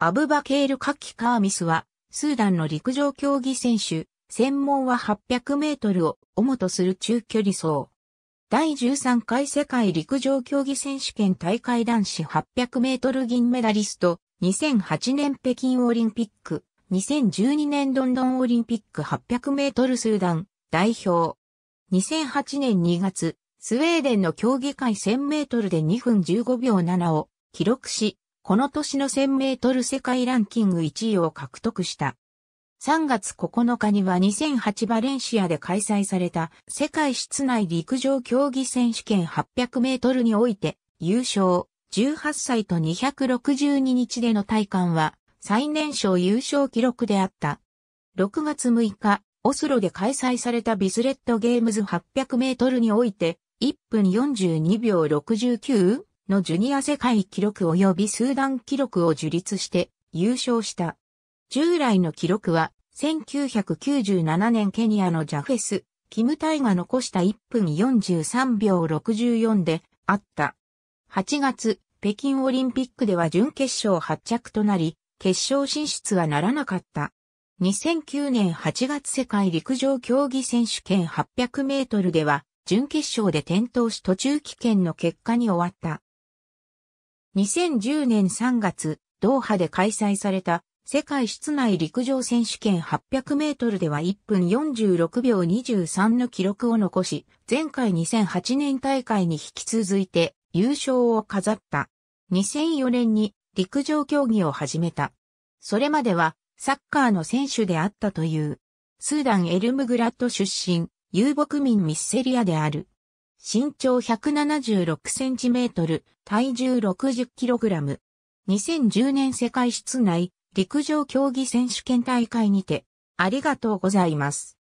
アブバケール・カキ・カーミスは、スーダンの陸上競技選手、専門は800メートルを主とする中距離走。第13回世界陸上競技選手権大会男子800メートル銀メダリスト、2008年北京オリンピック、2012年ロンドンオリンピック800メートルスーダン代表。2008年2月、スウェーデンの競技会1000メートルで2分15秒7を記録し、この年の1000メートル世界ランキング1位を獲得した。3月9日には2008バレンシアで開催された世界室内陸上競技選手権800メートルにおいて優勝18歳と262日での体感は最年少優勝記録であった。6月6日、オスロで開催されたビスレットゲームズ800メートルにおいて1分42秒69のジュニア世界記録及びスーダン記録を樹立して優勝した。従来の記録は、1997年ケニアのジャフェス、キムタイが残した1分43秒64であった。8月、北京オリンピックでは準決勝発着となり、決勝進出はならなかった。2009年8月世界陸上競技選手権800メートルでは、準決勝で転倒し途中棄権の結果に終わった。2010年3月、ドーハで開催された世界室内陸上選手権800メートルでは1分46秒23の記録を残し、前回2008年大会に引き続いて優勝を飾った。2004年に陸上競技を始めた。それまではサッカーの選手であったという、スーダンエルムグラッド出身、遊牧民ミッセリアである。身長 176cm、体重 60kg。2010年世界室内陸上競技選手権大会にて、ありがとうございます。